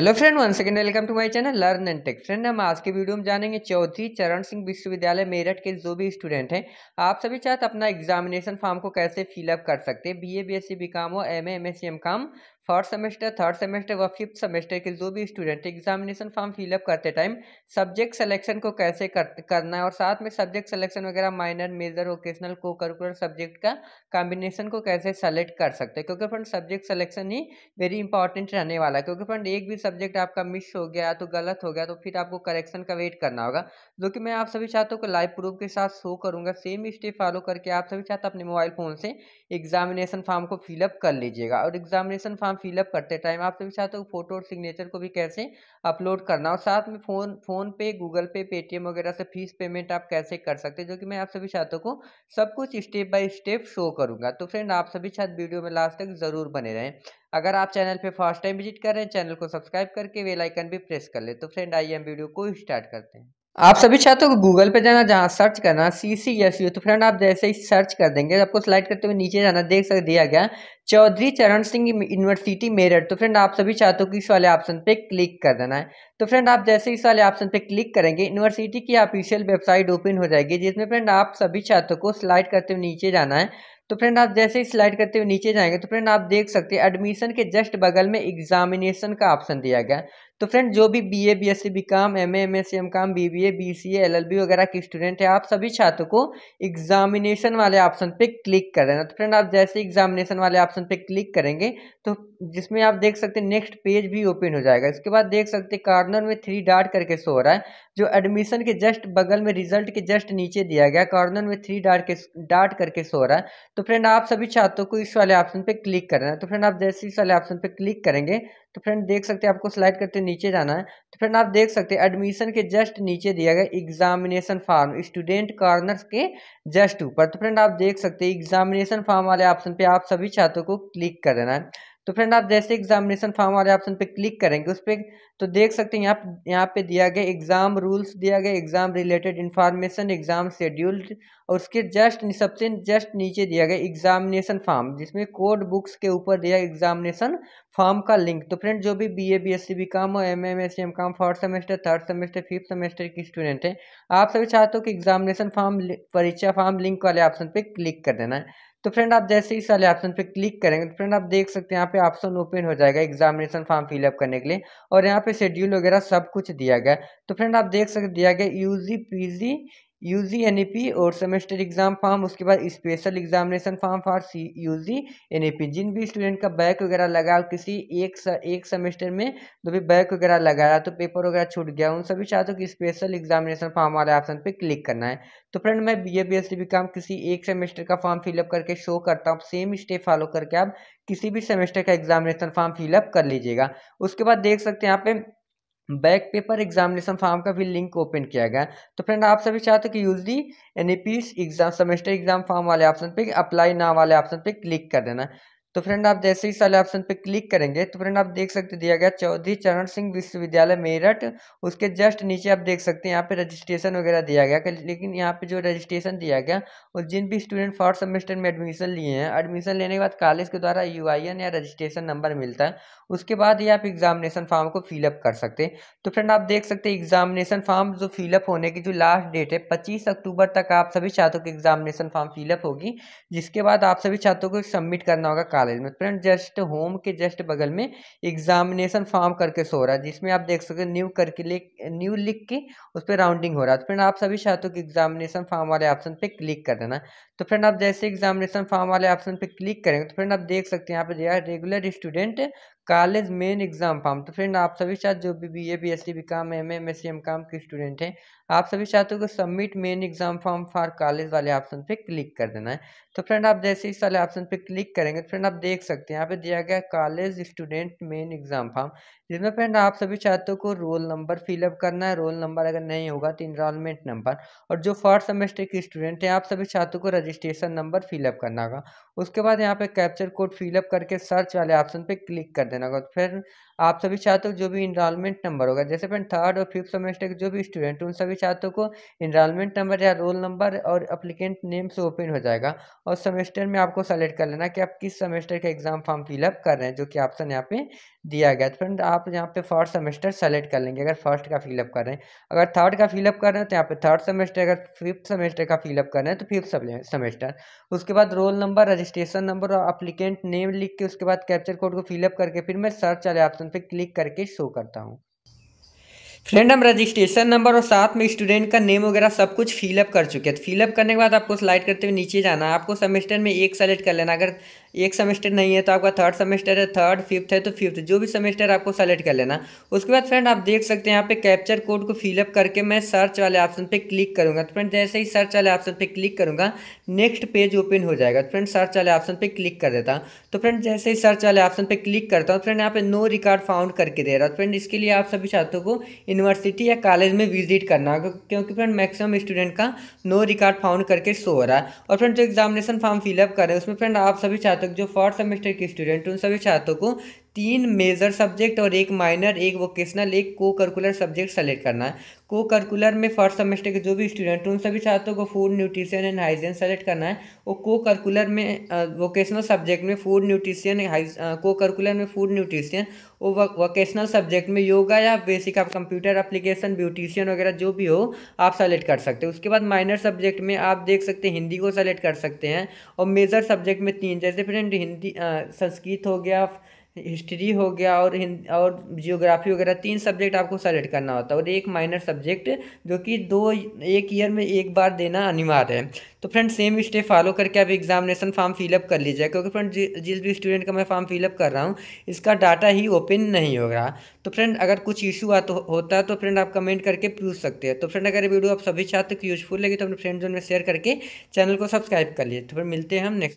hello friend one second welcome to my channel learn and tech friend हम आज के video में जानेंगे चौधरी चरण सिंह विश्वविद्यालय मेरठ के जो भी स्टूडेंट हैं आप सभी चाहते अपना एग्जामिनेशन फॉर्म को कैसे फिलअप कर सकते हैं BA BSc M S C M com first semester third semester व फिफ्थ सेमेस्टर के जो भी स्टूडेंट एग्जामिनेशन फॉर्म फिलअप करते टाइम सब्जेक्ट सिलेक्शन को कैसे कर, करना है और साथ में सब्जेक्ट सिलेक्शन वगैरह minor major vocational cocurricular subject का कॉम्बिनेशन को कैसे सेलेक्ट कर सकते हैं क्योंकि फ्रेंड सब्जेक्ट सिलेक्शन ही वेरी इंपॉर्टेंट रहने वाला है क्योंकि फ्रेंड एक भी सब्जेक्ट आपका मिस हो गया तो गलत हो गया तो फिर आपको करेक्शन का वेट करना होगा जो कि मैं आप सभी छात्रों को लाइव प्रूफ के साथ शो करूंगा सेम स्टेप फॉलो करके आप सभी छात्र अपने मोबाइल फ़ोन से एग्जामिनेशन फॉर्म को फिलअप कर लीजिएगा और एग्जामिनेशन फॉर्म फिलअप करते टाइम आप सभी साथियों को फोटो और सिग्नेचर को भी कैसे अपलोड करना और साथ में फ़ोन फ़ोन पे गूगल पे पेटीएम वगैरह से फीस पेमेंट आप कैसे कर सकते हैं जो कि मैं आप सभी छात्रों को सब कुछ स्टेप बाय स्टेप शो करूंगा तो फ्रेंड आप सभी साथ वीडियो में लास्ट तक ज़रूर बने रहें अगर आप चैनल पे फर्स्ट टाइम विजिट कर रहे हैं चैनल को सब्सक्राइब करके वेलाइकन भी प्रेस कर ले तो फ्रेंड आइए हम वीडियो को स्टार्ट करते हैं आप सभी चाहते हो गूगल पे जाना जहाँ सर्च करना सी सी एस यू तो फ्रेंड आप जैसे ही सर्च कर देंगे आपको स्लाइड करते हुए नीचे जाना देख सक दिया गया चौधरी चरण सिंह यूनिवर्सिटी मेरठ तो फ्रेंड आप सभी चाहते हो कि इस वाले ऑप्शन पे क्लिक कर देना है तो फ्रेंड आप जैसे इस वाले ऑप्शन पे क्लिक करेंगे यूनिवर्सिटी की ऑफिशियल वेबसाइट ओपन हो जाएगी जिसमें फ्रेंड आप सभी छात्रों को स्लाइड करते हुए नीचे जाना है तो फ्रेंड आप जैसे ही स्लाइड करते हुए नीचे जाएंगे तो फ्रेंड आप देख सकते हैं एडमिशन के जस्ट बगल में एग्जामिनेशन का ऑप्शन दिया गया तो फ्रेंड जो भी BA BSc BCom MA MSc MCom BBA BCA LLB वगैरह के स्टूडेंट हैं आप सभी छात्रों को एग्जामिनेशन वाले ऑप्शन पे क्लिक कर देना तो फ्रेंड आप जैसे एग्जामिनेशन वाले ऑप्शन पे क्लिक करेंगे तो जिसमें आप देख सकते हैं नेक्स्ट पेज भी ओपन हो जाएगा इसके बाद देख सकते हैं कॉर्नर में थ्री डार्ट करके शो हो रहा है जो एडमिशन के जस्ट बगल में रिजल्ट के जस्ट नीचे दिया गया कॉर्नर में थ्री डार्ट के डार्ट करके शो हो रहा है तो फ्रेंड आप सभी छात्रों को इस वाले ऑप्शन पर क्लिक करना है तो फ्रेंड आप जैसे इस वाले ऑप्शन पर क्लिक करेंगे तो फ्रेंड देख सकते हैं आपको स्लाइड करते नीचे जाना है तो फ्रेंड आप देख सकते हैं एडमिशन के जस्ट नीचे दिया गया एग्जामिनेशन फॉर्म स्टूडेंट कॉर्नर के जस्ट ऊपर तो फ्रेंड आप देख सकते हैं एग्जामिनेशन फॉर्म वाले ऑप्शन पे आप सभी छात्रों को क्लिक कर देना है तो फ्रेंड आप जैसे एग्जामिनेशन फॉर्म वाले ऑप्शन पे क्लिक करेंगे उस पर तो देख सकते हैं यहाँ यहाँ पे दिया गया एग्ज़ाम रूल्स दिया गया exam related information exam schedule और उसके जस्ट सबसे जस्ट नीचे दिया गया एग्जामिनेशन फॉर्म जिसमें कोड बुक्स के ऊपर दिया एग्जामिनेशन फॉर्म का लिंक तो फ्रेंड जो भी B A B S C B com हो M M S C M com fourth semester third semester fifth semester की स्टूडेंट हैं आप सभी चाहते हो कि एग्जामिनेशन फॉर्म परीक्षा फॉर्म लिंक वाले ऑप्शन पर क्लिक कर देना है तो फ्रेंड आप जैसे ही सारे ऑप्शन पे क्लिक करेंगे तो फ्रेंड आप देख सकते हैं यहाँ पे ऑप्शन ओपन हो जाएगा एग्जामिनेशन फॉर्म फिलअप करने के लिए और यहाँ पे शेड्यूल वगैरह सब कुछ दिया गया तो फ्रेंड आप देख सकते दिया गया U G U G N E P और सेमेस्टर एग्ज़ाम फॉर्म उसके बाद special examination form for C U G N A P जिन भी स्टूडेंट का बैक वगैरह लगा किसी एक स, एक सेमेस्टर में जो भी बैक वगैरह लगा रहा तो पेपर वगैरह छूट गया उन सभी हो कि स्पेशल एग्जामिनेशन फॉर्म वाले ऑप्शन पे क्लिक करना है तो फ्रेंड मैं B A B S C B com किसी एक सेमेस्टर का फॉर्म फिलअप करके शो करता हूँ सेम स्टेप फॉलो करके आप किसी भी सेमेस्टर का एग्जामिनेशन फॉर्म फिलअप कर लीजिएगा उसके बाद देख सकते हैं यहाँ पे बैक पेपर एग्जामिनेशन फॉर्म का भी लिंक ओपन किया गया तो फ्रेंड आप सभी चाहते हो कि यूज दी N exam semester exam form वाले ऑप्शन पे अप्लाई ना वाले ऑप्शन पे क्लिक कर देना तो फ्रेंड आप जैसे ही साले ऑप्शन पे क्लिक करेंगे तो फ्रेंड आप देख सकते दिया गया चौधरी चरण सिंह विश्वविद्यालय मेरठ उसके जस्ट नीचे आप देख सकते हैं यहाँ पे रजिस्ट्रेशन वगैरह दिया गया लेकिन यहाँ पे जो रजिस्ट्रेशन दिया गया और जिन भी स्टूडेंट फर्स्ट सेमेस्टर में एडमिशन लिए हैं एडमिशन लेने के बाद कॉलेज के द्वारा यू या रजिस्ट्रेशन नंबर मिलता है उसके बाद ही आप एग्जामिनेशन फॉर्म को फिलअप कर सकते हैं तो फ्रेंड आप देख सकते हैं एग्जामिनेशन फॉर्म जो फिलअप होने की जो लास्ट डेट है पच्चीस अक्टूबर तक आप सभी छात्रों के एग्जामिनेशन फॉर्म फिलअप होगी जिसके बाद आप सभी छात्रों को सबमिट करना होगा कॉलेज में फ्रेंड जस्ट होम के जस्ट बगल में एग्जामिनेशन फॉर्म करके सो रहा है जिसमें आप देख सकते हो न्यू करके लिख न्यू लिख के उस पर राउंडिंग हो रहा है तो फ्रेंड आप सभी छात्रों के एग्जामिनेशन फॉर्म वाले ऑप्शन पे क्लिक कर देना तो फ्रेंड आप जैसे एग्जामिनेशन फॉर्म वाले ऑप्शन पे क्लिक करेंगे तो फ्रेंड आप देख सकते हैं यहाँ पे regular student college main exam form तो फ्रेंड आप सभी साथ जो भी B A B S C B com M M S C M com के स्टूडेंट हैं आप सभी छात्रों को submit main exam form for college वाले ऑप्शन पे क्लिक कर देना है तो फ्रेंड आप जैसे इस वाले ऑप्शन पे क्लिक करेंगे तो फ्रेंड आप देख सकते हैं यहाँ पे दिया गया college student main exam form जिसमें फ्रेंड आप सभी छात्रों को रोल नंबर फिलअप करना है रोल नंबर अगर नहीं होगा तो इनरोलमेंट नंबर और जो फर्स्ट सेमेस्टर के स्टूडेंट हैं आप सभी छात्रों को रजिस्ट्रेशन नंबर फिलअप करना होगा उसके बाद यहाँ पे कैप्चर कोड फिलअप करके सर्च वाले ऑप्शन पे क्लिक कर देना होगा तो फिर आप सभी छात्रों जो भी इनरोलमेंट नंबर होगा जैसे फ्रेंड थर्ड और फिफ्थ सेमेस्टर के जो भी स्टूडेंट उन सभी छात्रों को इनरोलमेंट नंबर या रोल नंबर और अप्लीकेंट नेम से ओपन हो जाएगा और सेमेस्टर में आपको सेलेक्ट कर लेना कि आप किस सेमेस्टर का एग्जाम फॉर्म फिलअप कर रहे हैं जो कि ऑप्शन यहाँ पे दिया गया तो फ्रेंड आप यहाँ पे फर्स्ट सेमेस्टर सेलेक्ट कर लेंगे अगर फर्स्ट का फिलअप कर रहे हैं अगर थर्ड का फिलअप कर रहे हैं तो यहाँ पे थर्ड सेमेस्टर अगर फिफ्थ सेमेस्टर का फिलअप कर रहे हैं तो फिफ्थ सेमेस्टर उसके बाद रोल नंबर रजिस्ट्रेशन नंबर और अप्लीकेंट नेम लिख के उसके बाद कैप्चर कोड को फिलअप करके फिर मैं सर्च वाले ऑप्शन पर क्लिक करके शो करता हूँ फ्रेंड हम रजिस्ट्रेशन नंबर और साथ में स्टूडेंट का नेम वगैरह सब कुछ फिलअप कर चुके हैं तो फिलअप करने के बाद आपको स्लाइड करते हुए नीचे जाना है आपको सेमेस्टर में एक सेलेक्ट कर लेना अगर एक सेमेस्टर नहीं है तो आपका थर्ड सेमेस्टर है थर्ड फिफ्थ है तो फिफ्थ जो भी सेमेस्टर आपको सेलेक्ट कर लेना उसके बाद फ्रेंड आप देख सकते हैं यहाँ पे कैप्चर कोड को फिलअप करके मैं सर्च वाले ऑप्शन पर क्लिक करूँगा तो फ्रेंड जैसे ही सर्च वाले ऑप्शन पर क्लिक करूँगा नेक्स्ट पेज ओपन हो जाएगा तो फ्रेंड सर्च वाले ऑप्शन पर क्लिक कर देता तो फ्रेंड जैसे ही सर्च वाले ऑप्शन पर क्लिक करता हूँ फ्रेंड तो यहाँ पे नो रिकॉर्ड फाउंड करके दे रहा हूँ फ्रेंड तो इसके लिए आप सभी छात्रों को यूनिवर्सिटी या कॉलेज में विजिट करना क्योंकि फ्रेंड मैक्सिमम स्टूडेंट का नो रिकॉर्ड फाउंड करके शो हो रहा है और फ्रेंड जो एग्जामिनेशन फॉर्म फिलअप कर रहे हैं उसमें फ्रेंड आप सभी छात्रों जो फर्स्ट सेमेस्टर के स्टूडेंट उन सभी छात्रों को तीन मेजर सब्जेक्ट और एक माइनर एक वोकेशनल एक को करिकुलर सब्जेक्ट सेलेक्ट करना है को करिकुलर में फर्स्ट सेमेस्टर के जो भी स्टूडेंट हैं उन सभी छात्रों को food nutrition and hygiene select करना है और को करिकुलर में वोकेशनल सब्जेक्ट में फूड न्यूट्रिशन को करिकुलर में फूड न्यूट्रिशन और वोकेशनल सब्जेक्ट में योगा या बेसिक आप कंप्यूटर एप्लीकेशन ब्यूटिशियन वगैरह जो भी हो आप सेलेक्ट कर सकते हैं उसके बाद माइनर सब्जेक्ट में आप देख सकते हैं हिंदी को सेलेक्ट कर सकते हैं और मेजर सब्जेक्ट में तीन जैसे फ्रेंड हिंदी संस्कृत हो गया हिस्ट्री हो गया और हिंद और जियोग्राफी वगैरह तीन सब्जेक्ट आपको सेलेक्ट करना होता है और एक माइनर सब्जेक्ट जो कि दो एक ईयर में एक बार देना अनिवार्य है तो फ्रेंड सेम स्टेप फॉलो करके आप एग्जामिनेशन फॉर्म फिलअप कर लीजिए क्योंकि फ्रेंड जिस भी स्टूडेंट का मैं फॉर्म फिलअप कर रहा हूँ इसका डाटा ही ओपन नहीं हो रहा तो फ्रेंड अगर कुछ इशू आता तो, होता है तो फ्रेंड आप कमेंट करके पूछ सकते हैं तो फ्रेंड अगर वीडियो आप सभी छात्र यूजफुल लगे तो अपने फ्रेंड जो में शेयर करके चैनल को सब्सक्राइब कर लीजिए तो फिर मिलते हैं हम नेक्स्ट